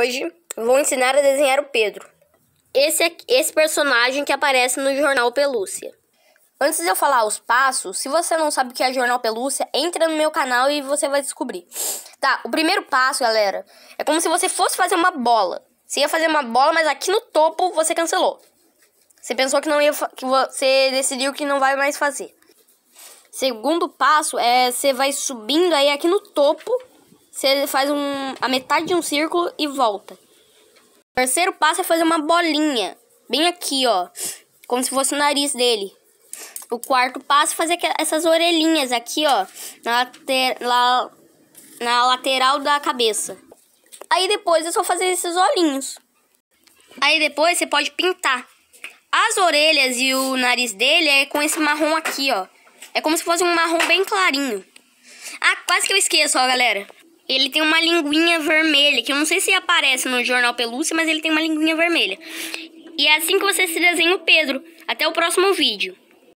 hoje vou ensinar a desenhar o Pedro. Esse, é esse personagem que aparece no Jornal Pelúcia. Antes de eu falar os passos, se você não sabe o que é Jornal Pelúcia, entra no meu canal e você vai descobrir. Tá, o primeiro passo, galera, é como se você fosse fazer uma bola. Você ia fazer uma bola, mas aqui no topo você cancelou. Você pensou que não ia que você decidiu que não vai mais fazer. Segundo passo é você vai subindo aí aqui no topo você faz um, a metade de um círculo e volta. O terceiro passo é fazer uma bolinha. Bem aqui, ó. Como se fosse o nariz dele. O quarto passo é fazer essas orelhinhas aqui, ó. Na, later, la, na lateral da cabeça. Aí depois é só fazer esses olhinhos. Aí depois você pode pintar. As orelhas e o nariz dele é com esse marrom aqui, ó. É como se fosse um marrom bem clarinho. Ah, quase que eu esqueço, ó, galera. Ele tem uma linguinha vermelha, que eu não sei se aparece no jornal pelúcia, mas ele tem uma linguinha vermelha. E é assim que você se desenha o Pedro. Até o próximo vídeo.